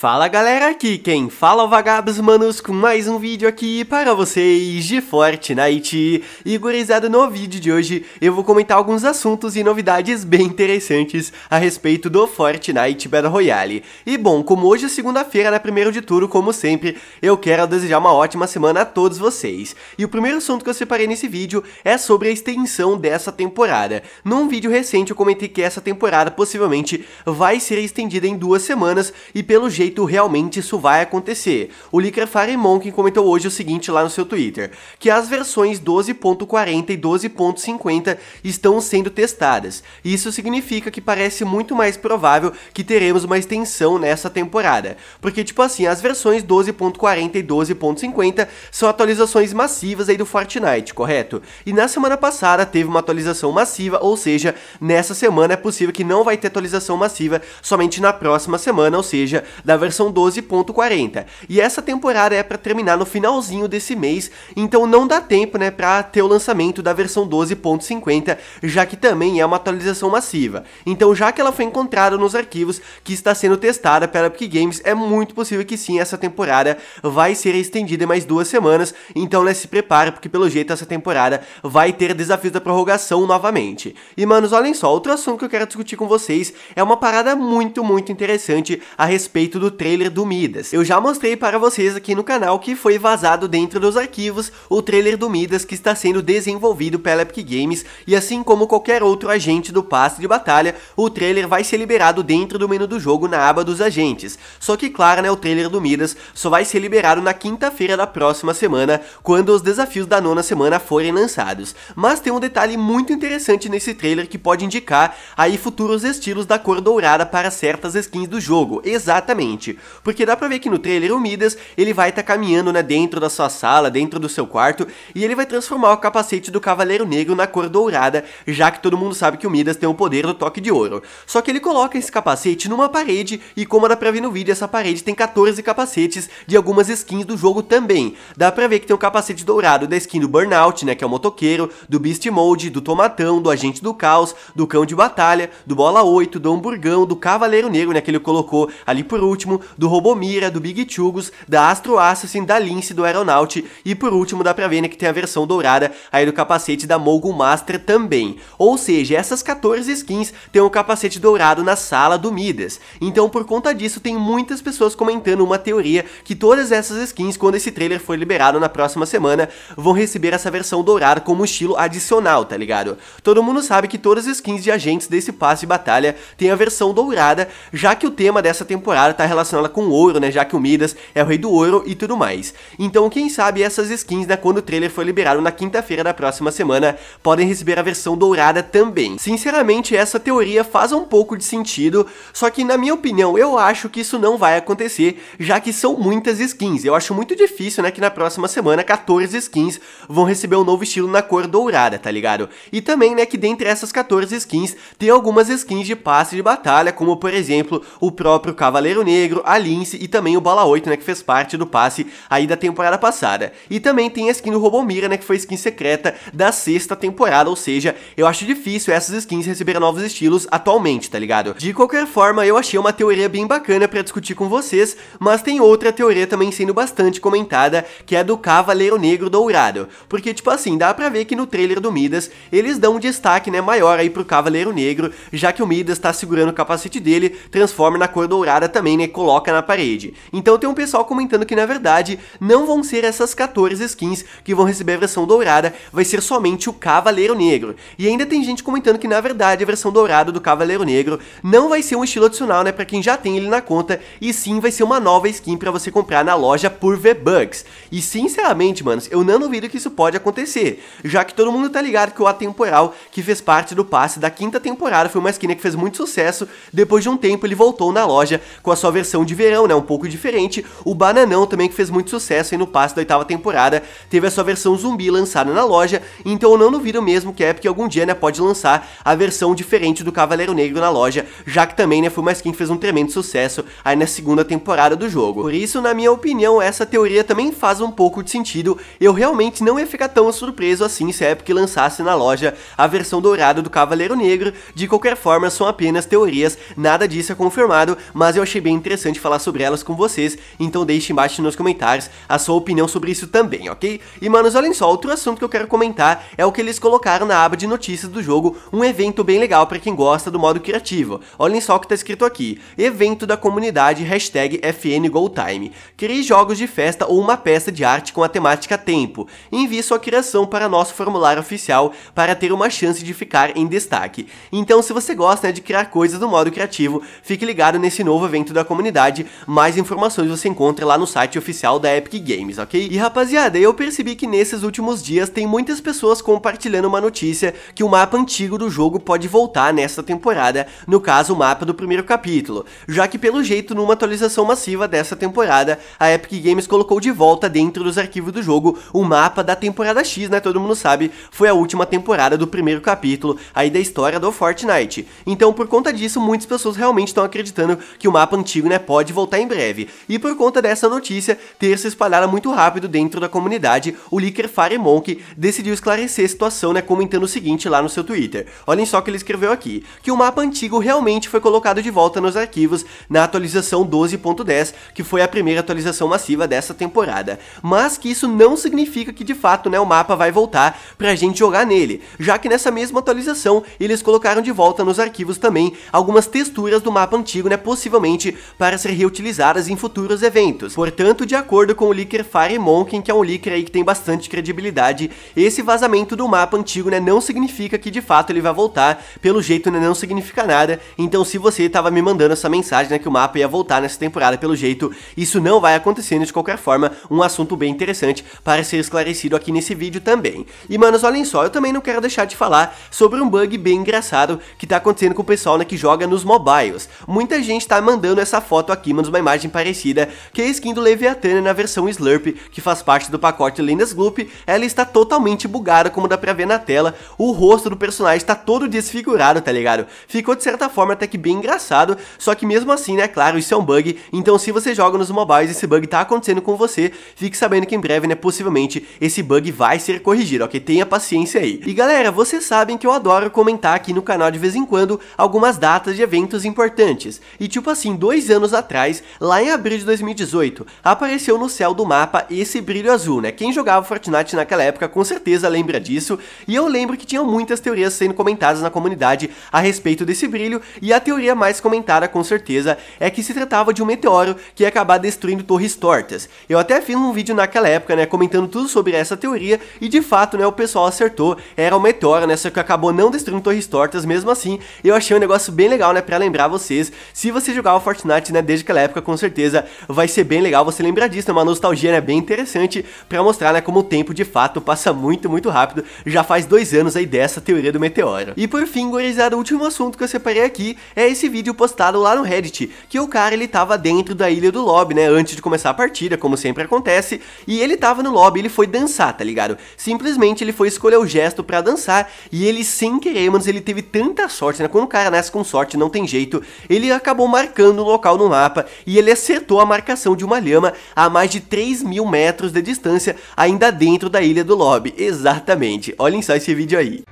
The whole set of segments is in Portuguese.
Fala galera, aqui quem fala é o Vagabos Manos com mais um vídeo aqui para vocês de Fortnite. E gurizada, no vídeo de hoje eu vou comentar alguns assuntos e novidades bem interessantes a respeito do Fortnite Battle Royale. E bom, como hoje é segunda-feira, né, primeiro de tudo, como sempre, eu quero desejar uma ótima semana a todos vocês. E o primeiro assunto que eu separei nesse vídeo é sobre a extensão dessa temporada. Num vídeo recente eu comentei que essa temporada possivelmente vai ser estendida em duas semanas e pelo jeito jeito realmente isso vai acontecer. O Licker Monk comentou hoje o seguinte lá no seu Twitter, que as versões 12.40 e 12.50 estão sendo testadas. Isso significa que parece muito mais provável que teremos uma extensão nessa temporada, porque tipo assim, as versões 12.40 e 12.50 são atualizações massivas aí do Fortnite, correto? E na semana passada teve uma atualização massiva, ou seja, nessa semana é possível que não vai ter atualização massiva, somente na próxima semana, ou seja, da versão 12.40. E essa temporada é para terminar no finalzinho desse mês, então não dá tempo, né, para ter o lançamento da versão 12.50, já que também é uma atualização massiva. Então, já que ela foi encontrada nos arquivos que está sendo testada pela Epic Games, é muito possível que sim, essa temporada vai ser estendida em mais duas semanas. Então, né, se prepara, porque pelo jeito essa temporada vai ter desafios da prorrogação novamente. E, manos, olhem só, outro assunto que eu quero discutir com vocês é uma parada muito, muito interessante a respeito do trailer do Midas. Eu já mostrei para vocês aqui no canal que foi vazado dentro dos arquivos o trailer do Midas que está sendo desenvolvido pela Epic Games e assim como qualquer outro agente do passe de batalha, o trailer vai ser liberado dentro do menu do jogo na aba dos agentes. Só que claro, né, o trailer do Midas só vai ser liberado na quinta-feira da próxima semana, quando os desafios da nona semana forem lançados. Mas tem um detalhe muito interessante nesse trailer que pode indicar aí futuros estilos da cor dourada para certas skins do jogo, exatamente. Porque dá pra ver que no trailer o Midas, ele vai estar tá caminhando, né, dentro da sua sala, dentro do seu quarto, e ele vai transformar o capacete do Cavaleiro Negro na cor dourada, já que todo mundo sabe que o Midas tem o poder do toque de ouro. Só que ele coloca esse capacete numa parede, e como dá pra ver no vídeo, essa parede tem 14 capacetes de algumas skins do jogo também. Dá pra ver que tem um capacete dourado da skin do Burnout, né, que é o motoqueiro, do Beast Mode, do Tomatão, do Agente do Caos, do Cão de Batalha, do Bola 8, do Hamburgão, do Cavaleiro Negro, né, que ele colocou ali por último, último, do Robomira, do Big Chugos, da Astro Assassin, da Lince, do Aeronaut e por último da Pravena que tem a versão dourada aí do capacete da Mogul Master também. Ou seja, essas 14 skins têm o um capacete dourado na sala do Midas. Então por conta disso tem muitas pessoas comentando uma teoria que todas essas skins quando esse trailer for liberado na próxima semana vão receber essa versão dourada como estilo adicional, tá ligado? Todo mundo sabe que todas as skins de agentes desse passe de batalha têm a versão dourada, já que o tema dessa temporada tá relacionada com ouro, né? Já que o Midas é o rei do ouro e tudo mais. Então, quem sabe essas skins, né? Quando o trailer for liberado na quinta-feira da próxima semana, podem receber a versão dourada também. Sinceramente, essa teoria faz um pouco de sentido, só que na minha opinião, eu acho que isso não vai acontecer, já que são muitas skins. Eu acho muito difícil, né? Que na próxima semana, 14 skins vão receber um novo estilo na cor dourada, tá ligado? E também, né? Que dentre essas 14 skins, tem algumas skins de passe de batalha, como por exemplo, o próprio Cavaleiro Negro Negro, a Lince e também o bala 8, né, que fez parte do passe aí da temporada passada. E também tem a skin do Robomira, né, que foi skin secreta da sexta temporada, ou seja, eu acho difícil essas skins receberem novos estilos atualmente, tá ligado? De qualquer forma, eu achei uma teoria bem bacana para discutir com vocês, mas tem outra teoria também sendo bastante comentada, que é do Cavaleiro Negro Dourado, porque tipo assim, dá pra ver que no trailer do Midas, eles dão um destaque, né, maior aí pro Cavaleiro Negro, já que o Midas tá segurando o capacete dele, transforma na cor dourada também, né, coloca na parede. Então tem um pessoal comentando que na verdade não vão ser essas 14 skins que vão receber a versão dourada, vai ser somente o Cavaleiro Negro. E ainda tem gente comentando que na verdade a versão dourada do Cavaleiro Negro não vai ser um estilo adicional, né, para quem já tem ele na conta, e sim vai ser uma nova skin para você comprar na loja por V-Bucks. E sinceramente, manos, eu não duvido que isso pode acontecer, já que todo mundo tá ligado que o Atemporal, que fez parte do passe da quinta temporada, foi uma skin né, que fez muito sucesso, depois de um tempo ele voltou na loja com a sua versão versão de verão, né? Um pouco diferente. O Bananão também, que fez muito sucesso aí no passe da oitava temporada, teve a sua versão zumbi lançada na loja, então eu não duvido mesmo que a Epic algum dia, né, pode lançar a versão diferente do Cavaleiro Negro na loja, já que também, né, foi uma skin que fez um tremendo sucesso aí na segunda temporada do jogo. Por isso, na minha opinião, essa teoria também faz um pouco de sentido, eu realmente não ia ficar tão surpreso assim se a Epic lançasse na loja a versão dourada do Cavaleiro Negro, de qualquer forma, são apenas teorias, nada disso é confirmado, mas eu achei bem interessante interessante falar sobre elas com vocês, então deixe embaixo nos comentários a sua opinião sobre isso também, ok? E manos, olhem só, outro assunto que eu quero comentar é o que eles colocaram na aba de notícias do jogo, um evento bem legal para quem gosta do modo criativo. Olhem só o que tá escrito aqui, evento da comunidade, hashtag FNGoldtime. Crie jogos de festa ou uma peça de arte com a temática tempo. Envie sua criação para nosso formulário oficial para ter uma chance de ficar em destaque. Então se você gosta né, de criar coisas do modo criativo, fique ligado nesse novo evento da comunidade comunidade, mais informações você encontra lá no site oficial da Epic Games, ok? E rapaziada, eu percebi que nesses últimos dias tem muitas pessoas compartilhando uma notícia que o mapa antigo do jogo pode voltar nesta temporada, no caso o mapa do primeiro capítulo, já que pelo jeito numa atualização massiva dessa temporada, a Epic Games colocou de volta dentro dos arquivos do jogo o mapa da temporada X, né, todo mundo sabe, foi a última temporada do primeiro capítulo aí da história do Fortnite. Então por conta disso, muitas pessoas realmente estão acreditando que o mapa antigo né, pode voltar em breve. E por conta dessa notícia ter se espalhado muito rápido dentro da comunidade, o licker Fire Monk decidiu esclarecer a situação, né, comentando o seguinte lá no seu Twitter. Olhem só o que ele escreveu aqui, que o mapa antigo realmente foi colocado de volta nos arquivos na atualização 12.10, que foi a primeira atualização massiva dessa temporada. Mas que isso não significa que de fato, né, o mapa vai voltar pra gente jogar nele, já que nessa mesma atualização eles colocaram de volta nos arquivos também algumas texturas do mapa antigo, né, possivelmente para ser reutilizadas em futuros eventos. Portanto, de acordo com o leaker Monkey, que é um leaker aí que tem bastante credibilidade, esse vazamento do mapa antigo, né, não significa que de fato ele vai voltar, pelo jeito né, não significa nada, então se você estava me mandando essa mensagem, né, que o mapa ia voltar nessa temporada, pelo jeito, isso não vai acontecendo de qualquer forma, um assunto bem interessante para ser esclarecido aqui nesse vídeo também. E manos, olhem só, eu também não quero deixar de falar sobre um bug bem engraçado que está acontecendo com o pessoal né, que joga nos mobiles. Muita gente está mandando essa foto aqui, mas uma imagem parecida, que é a skin do Leviathan na versão Slurp, que faz parte do pacote Lendas Gloop, ela está totalmente bugada, como dá pra ver na tela, o rosto do personagem está todo desfigurado, tá ligado? Ficou de certa forma até que bem engraçado, só que mesmo assim, né, claro, isso é um bug, então se você joga nos mobiles e esse bug tá acontecendo com você, fique sabendo que em breve, né, possivelmente, esse bug vai ser corrigido, ok? Tenha paciência aí. E galera, vocês sabem que eu adoro comentar aqui no canal de vez em quando algumas datas de eventos importantes, e tipo assim, dois anos anos atrás, lá em abril de 2018, apareceu no céu do mapa esse brilho azul, né? Quem jogava Fortnite naquela época com certeza lembra disso, e eu lembro que tinham muitas teorias sendo comentadas na comunidade a respeito desse brilho, e a teoria mais comentada com certeza é que se tratava de um meteoro que ia acabar destruindo torres tortas. Eu até fiz um vídeo naquela época, né, comentando tudo sobre essa teoria, e de fato, né, o pessoal acertou, era um meteoro, né, só que acabou não destruindo torres tortas mesmo assim, eu achei um negócio bem legal, né, pra lembrar vocês, se você jogava Fortnite né, desde aquela época, com certeza vai ser bem legal você lembrar disso, é uma nostalgia, né, bem interessante para mostrar, né, como o tempo de fato passa muito, muito rápido, já faz dois anos aí dessa teoria do meteoro. E por fim, gurizada, o último assunto que eu separei aqui é esse vídeo postado lá no Reddit, que o cara, ele tava dentro da ilha do lobby, né, antes de começar a partida, como sempre acontece, e ele tava no lobby, ele foi dançar, tá ligado? Simplesmente ele foi escolher o gesto para dançar, e ele sem querer, mas ele teve tanta sorte, né, quando o cara nasce com sorte, não tem jeito, ele acabou marcando o local local no mapa e ele acertou a marcação de uma lhama a mais de 3 mil metros de distância, ainda dentro da ilha do Lobby. Exatamente, olhem só esse vídeo aí.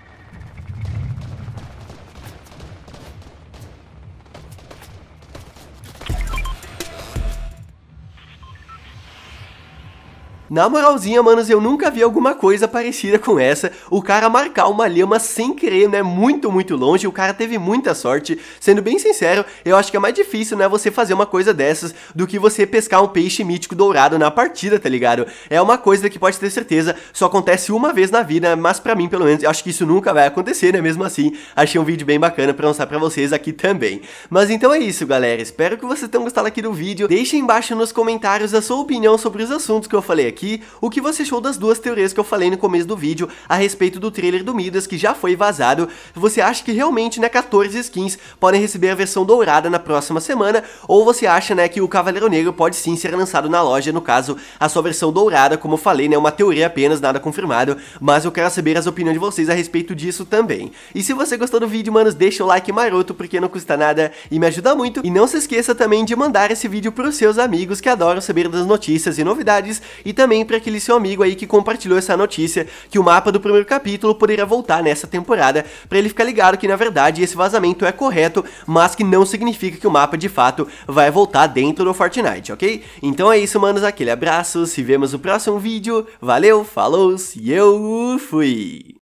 Na moralzinha, manos, eu nunca vi alguma coisa parecida com essa. O cara marcar uma lhama sem querer, né? Muito, muito longe. O cara teve muita sorte. Sendo bem sincero, eu acho que é mais difícil, né? Você fazer uma coisa dessas do que você pescar um peixe mítico dourado na partida, tá ligado? É uma coisa que pode ter certeza só acontece uma vez na vida, mas para mim, pelo menos, eu acho que isso nunca vai acontecer, né? Mesmo assim, achei um vídeo bem bacana pra mostrar pra vocês aqui também. Mas então é isso, galera. Espero que vocês tenham gostado aqui do vídeo. Deixem embaixo nos comentários a sua opinião sobre os assuntos que eu falei aqui aqui o que você achou das duas teorias que eu falei no começo do vídeo a respeito do trailer do Midas que já foi vazado. Você acha que realmente, né, 14 skins podem receber a versão dourada na próxima semana ou você acha, né, que o Cavaleiro Negro pode sim ser lançado na loja, no caso, a sua versão dourada, como eu falei, né, uma teoria apenas, nada confirmado, mas eu quero saber as opiniões de vocês a respeito disso também. E se você gostou do vídeo, manos, deixa o like maroto porque não custa nada e me ajuda muito. E não se esqueça também de mandar esse vídeo para os seus amigos que adoram saber das notícias e novidades e também também para aquele seu amigo aí que compartilhou essa notícia que o mapa do primeiro capítulo poderia voltar nessa temporada, para ele ficar ligado que na verdade esse vazamento é correto, mas que não significa que o mapa de fato vai voltar dentro do Fortnite, ok? Então é isso, manos, aquele abraço, se vemos no próximo vídeo, valeu, falou e eu fui!